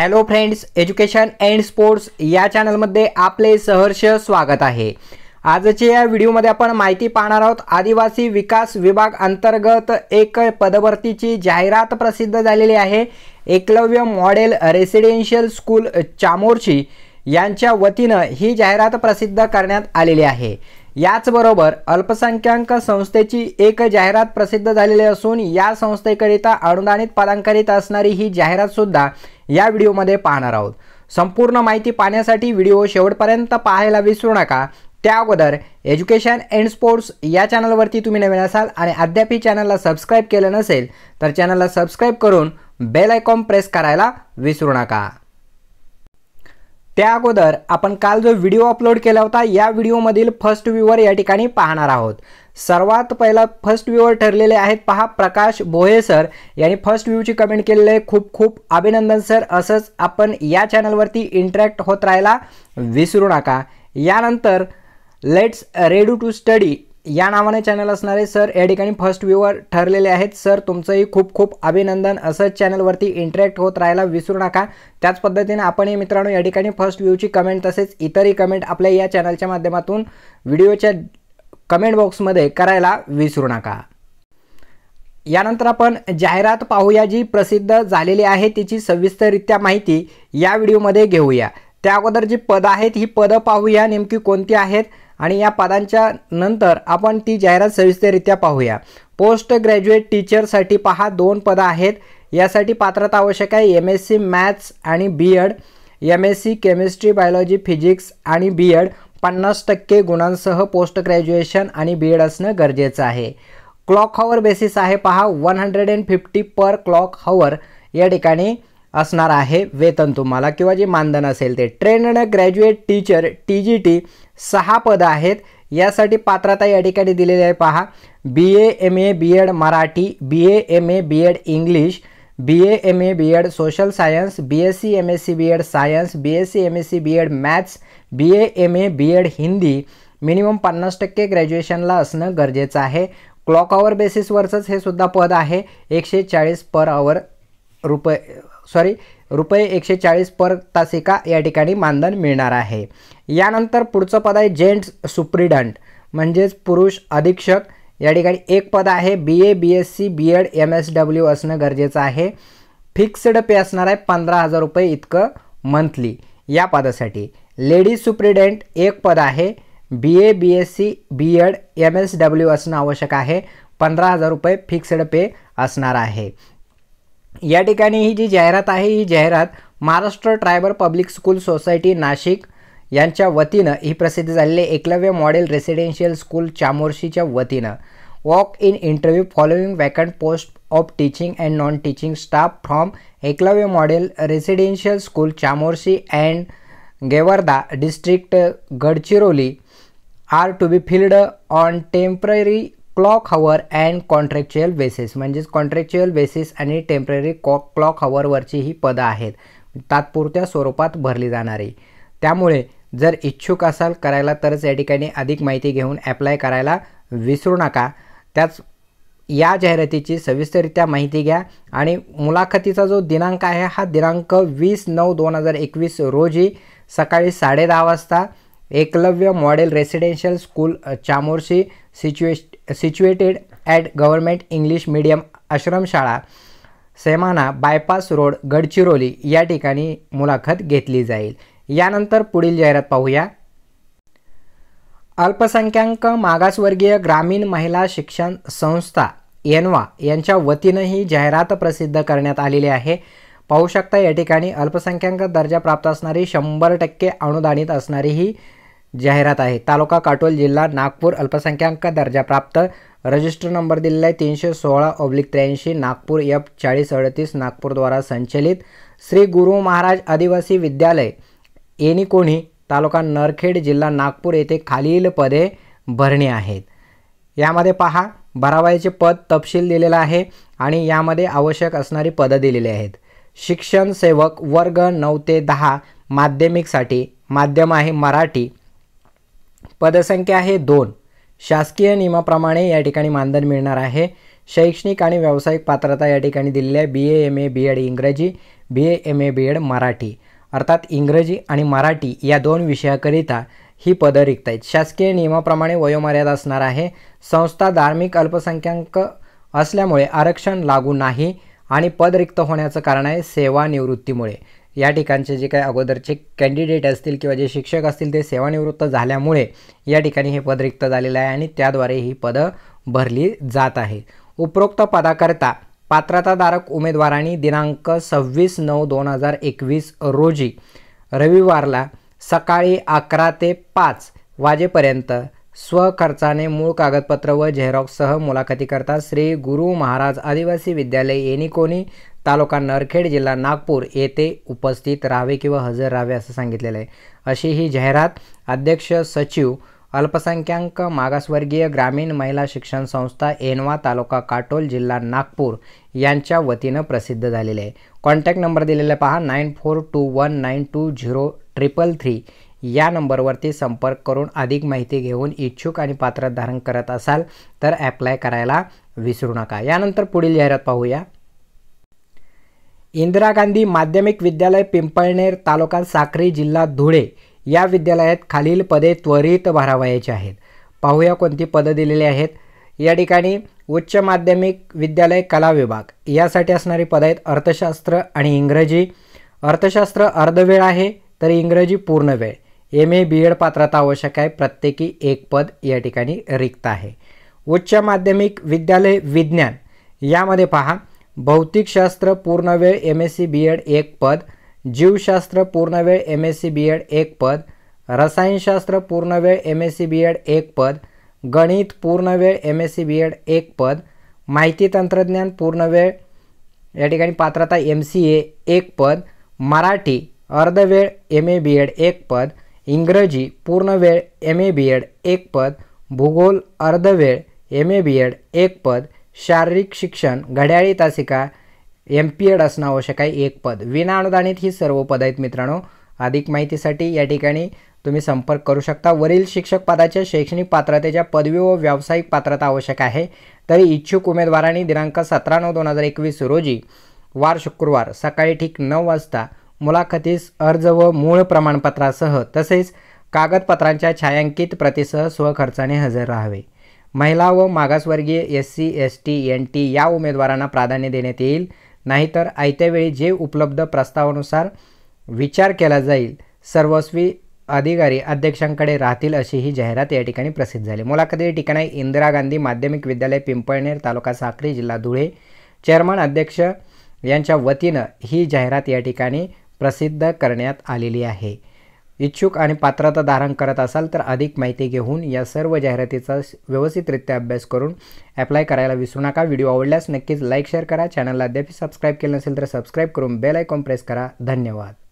hello friends education and sports या चॅनलमध्ये आपले सहर्ष स्वागत आहे आजच्या या व्हिडिओमध्ये आपण माहिती पाहणार आहोत आदिवासी विकास विभाग अंतर्गत एक पदभरतीची जाहिरात प्रसिद्ध झालेली आहे Eklavya model residential school Chamorshi यांच्या वतीनं ही जाहिरात प्रसिद्ध करण्यात आलेली आहे याचबरोबर अल्पसंख्याक संस्थेची एक जाहिरात प्रसिद्ध झालेली असून या संस्थेकरिता अनुदानित पदांकरिता असणारी ही जाहिरातसुद्धा या व्हिडिओमध्ये पाहणार आहोत संपूर्ण माहिती पाहण्यासाठी व्हिडिओ शेवटपर्यंत पाहायला विसरू नका त्या अगोदर एज्युकेशन अँड स्पोर्ट्स या चॅनलवरती तुम्ही नवीन असाल आणि ही चॅनलला सबस्क्राईब केलं नसेल तर चॅनलला सबस्क्राईब करून बेल आयकॉन प्रेस करायला विसरू नका त्या अगोदर आपण काल जो व्हिडिओ अपलोड केला होता या व्हिडिओमधील फर्स्ट व्ह्यूवर या ठिकाणी पाहणार आहोत सर्वात पहिला फर्स्ट व्ह्यूवर ठरलेले आहेत पहा प्रकाश बोहे सर यांनी फर्स्ट व्ह्यूची कमेंट केलेले खूप खूप अभिनंदन सर असंच आपण या चॅनलवरती इंटरॅक्ट होत राहायला विसरू नका यानंतर लेट्स रेडू टू स्टडी या नावाने चॅनल असणारे सर या ठिकाणी फर्स्ट व्ह्यूवर ठरलेले आहेत सर तुमचंही खूप खूप अभिनंदन असं चॅनलवरती इंटरॅक्ट होत राहायला विसरू नका त्याच पद्धतीने आपणही मित्रांनो या ठिकाणी फर्स्ट व्ह्यूची कमेंट तसेच इतरही कमेंट आपल्या या चॅनलच्या माध्यमातून व्हिडिओच्या कमेंट बॉक्समध्ये करायला विसरू नका यानंतर आपण जाहिरात पाहूया जी प्रसिद्ध झालेली आहे तिची सविस्तररित्या माहिती या व्हिडिओमध्ये घेऊया त्या अगोदर जी पदं आहेत ही पदं पाहूया नेमकी कोणती आहेत आणि या पदांच्या नंतर आपण ती जाहिरात सविस्तररित्या पाहूया पोस्ट ग्रॅज्युएट टीचरसाठी पहा दोन पदं आहेत यासाठी पात्रता आवश्यक आहे एम एस सी मॅथ्स आणि B Ed M S C chemistry biology physics आणि बी एड पन्नास टक्के गुणांसह पोस्ट ग्रॅज्युएशन आणि बी एड असणं गरजेचं आहे क्लॉक हॉवर बेसिस आहे पहा one hundred and fifty per clock hour या ठिकाणी असणार आहे वेतन तुम्हाला किंवा जे मानधन असेल ते trained graduate teacher T G T सहा पदं आहेत यासाठी पात्रता या ठिकाणी दिलेली आहे पहा B A M A B Ed Marathi B A M A B Ed English B A M A B Ed social science B S C M S C B Ed science B S C M S C B Ed maths B A M A B Ed Hindi minimum पन्नास टक्के ग्रॅज्युएशनला असणं गरजेचं आहे clock आवर बेसिसवरचंच हे सुद्धा पद आहे एकशे चाळीस पर आवर रुपये सॉरी रुपये एकशे चाळीस पर तासिका या ठिकाणी मानधन मिळणार आहे यानंतर पुढचं पद आहे जेंट्स सुप्रिडंट म्हणजेच पुरुष अधीक्षक या ठिकाणी एक पद आहे B A B S C B Ed M S W असणं गरजेचं आहे फिक्स्ड पे असणार आहे पंधरा हजार रुपये इतकं मंथली या पदासाठी लेडीज सुप्रिडेंट एक पद आहे B A B S C B Ed M S W असणं आवश्यक आहे पंधरा हजार रुपये फिक्स्ड पे असणार आहे या ठिकाणी ही जी जाहिरात आहे ही जाहिरात Maharashtra tribal public school society Nashik यांच्या वतीनं ही प्रसिद्ध झालेले एकलव्य मॉडेल रेसिडेन्शियल स्कूल चामोर्शीच्या वतीनं walk in interview following vacant post of teaching and non teaching staff from Eklavya model residential school Chamorshi and Gevarda district Gadchiroli are to be filled on temporary clock hour and contractual basis म्हणजेच contractual basis आणि temporary कॉ clock हवरवरची ही पदं आहेत तात्पुरत्या स्वरूपात भरली जाणारी त्यामुळे जर इच्छुक असाल करायला तरच या ठिकाणी अधिक माहिती घेऊन ॲप्लाय करायला विसरू नका त्याच या जाहिरातीची सविस्तरित्या माहिती घ्या आणि मुलाखतीचा जो दिनांक आहे हा दिनांक वीस नऊ दोन हजार एकवीस रोजी सकाळी साडे वाजता Eklavya model residential school Chamorshi सिच्युएश situated at government English medium आश्रमशाळा सेमाना बायपास रोड गडचिरोली या ठिकाणी मुलाखत घेतली जाईल यानंतर पुढील जाहिरात पाहूया अल्पसंख्याक मागासवर्गीय ग्रामीण महिला शिक्षण संस्था एनवा यांच्या वतीनं ही जाहिरात प्रसिद्ध करण्यात आलेली आहे पाहू शकता या ठिकाणी अल्पसंख्याक दर्जा प्राप्त असणारी शंभर टक्के अनुदानित असणारी ही जाहिरात आहे तालुका काटोल जिल्हा नागपूर अल्पसंख्याक दर्जा प्राप्त रजिस्टर नंबर दिलेला आहे तीनशे सोळा ओब्लिक त्र्याऐंशी नागपूर एफ चाळीस अडतीस नागपूरद्वारा संचलित श्री गुरु महाराज आदिवासी विद्यालय येणी कोणी तालुका नरखेड जिल्हा नागपूर येथे खालील पदे भरणे आहेत यामध्ये पहा भरावायचे पद तपशील दिलेला आहे आणि यामध्ये आवश्यक असणारी पदं दिलेली आहेत शिक्षण सेवक वर्ग नऊ ते दहा माध्यमिकसाठी माध्यम आहे मराठी पदसंख्या आहे दोन शासकीय नियमाप्रमाणे या ठिकाणी मानधन मिळणार आहे शैक्षणिक आणि व्यावसायिक पात्रता या ठिकाणी दिलेली आहे B A M A B Ed इंग्रजी B A M A B Ed Marathi अर्थात इंग्रजी आणि मराठी या दोन विषयाकरिता ही पदं रिक्त आहेत शासकीय नियमाप्रमाणे वयोमर्यादा असणार आहे संस्था धार्मिक अल्पसंख्याक असल्यामुळे आरक्षण लागू नाही आणि पद रिक्त होण्याचं कारण आहे सेवानिवृत्तीमुळे या ठिकाणचे जे काही अगोदरचे कॅन्डिडेट असतील किंवा जे शिक्षक असतील ते सेवानिवृत्त झाल्यामुळे या ठिकाणी हे पद रिक्त झालेलं आहे आणि त्याद्वारे ही पदं भरली जात आहे उपरोक्त पदाकरता पात्रताधारक उमेदवारांनी दिनांक सव्वीस नऊ दोन हजार एकवीस रोजी रविवारला सकाळी अकरा ते पाच वाजेपर्यंत स्वखर्चाने मूळ कागदपत्र व झेरॉक्ससह मुलाखतीकरता श्री गुरु महाराज आदिवासी विद्यालय येनिकोनी तालुका नरखेड जिल्हा नागपूर येथे उपस्थित राहावे किंवा हजर राहावे असं सांगितलेलं आहे अशी ही जाहिरात अध्यक्ष सचिव अल्पसंख्याक मागासवर्गीय ग्रामीण महिला शिक्षण संस्था एनवा तालुका काटोल जिल्हा नागपूर यांच्या वतीनं प्रसिद्ध झालेले आहे कॉन्टॅक्ट नंबर दिलेला पहा nine four two one nine two zero triple three या नंबरवरती संपर्क करून अधिक माहिती घेऊन इच्छुक आणि पात्र धारण करत असाल तर ॲप्लाय करायला विसरू नका यानंतर पुढील जाहिरात पाहूया इंदिरा गांधी माध्यमिक विद्यालय पिंपळनेर तालुका साक्री जिल्हा धुळे या विद्यालयात खालील पदे त्वरित भरावयाची आहेत पाहूया कोणती पदं दिलेली आहेत या ठिकाणी उच्च माध्यमिक विद्यालय कला विभाग यासाठी असणारी पदं आहेत अर्थशास्त्र आणि इंग्रजी अर्थशास्त्र अर्धवेळ आहे तर इंग्रजी पूर्ण वेळ एम ए बी एड पात्रता आवश्यक आहे प्रत्येकी एक पद या ठिकाणी रिक्त आहे उच्च माध्यमिक विद्यालय विज्ञान यामध्ये पहा भौतिकशास्त्र पूर्णवेळ M S C B Ed एक पद जीवशास्त्र पूर्णवेळ M S C B Ed एक पद रसायनशास्त्र पूर्णवेळ M S C B Ed एक पद गणित पूर्णवेळ M S C B Ed एक पद माहिती तंत्रज्ञान पूर्णवेळ या ठिकाणी पात्रता एम सी ए एक पद मराठी अर्धवेळ एम ए बी एड एक पद इंग्रजी पूर्णवेळ एम ए बी एड एक पद भूगोल अर्धवेळ एम ए बी एड एक पद शारीरिक शिक्षण घड्याळी तासिका एम पी एड असणं आवश्यक आहे एक पद विनाअनुदानित ही सर्व पद आहेत मित्रांनो अधिक माहितीसाठी या ठिकाणी तुम्ही संपर्क करू शकता वरील शिक्षक पदाच्या शैक्षणिक पात्रतेच्या पदवी व व्यावसायिक पात्रता आवश्यक आहे तरी इच्छुक उमेदवारांनी दिनांक सतरा नऊ दोन हजार एकवीस रोजी वार शुक्रवार सकाळी ठीक नऊ वाजता मुलाखतीस अर्ज व मूळ प्रमाणपत्रासह तसेच कागदपत्रांच्या छायांकित प्रतिसह स्वखर्चाने हजर राहावे महिला व मागासवर्गीय S C S T N T या उमेदवारांना प्राधान्य देण्यात येईल नाहीतर आयत्यावेळी जे उपलब्ध प्रस्तावानुसार विचार केला जाईल सर्वस्वी अधिकारी अध्यक्षांकडे राहतील अशी ही जाहिरात या ठिकाणी प्रसिद्ध झाली मुलाखतीचे ठिकाण आहे इंदिरा गांधी माध्यमिक विद्यालय पिंपळनेर तालुका साक्री जिल्हा धुळे चेअरमन अध्यक्ष यांच्या वतीनं ही जाहिरात या ठिकाणी प्रसिद्ध करण्यात आलेली आहे इच्छुक आणि पात्रता धारण करत असाल तर अधिक माहिती घेऊन या सर्व जाहिरातीचा व्यवस्थितरित्या अभ्यास करून ॲप्लाय करायला विसरू नका व्हिडिओ आवडल्यास नक्कीच लाईक शेअर करा चॅनलला अद्याप सबस्क्राईब केलं नसेल तर सबस्क्राईब करून बेल आयकॉन प्रेस करा धन्यवाद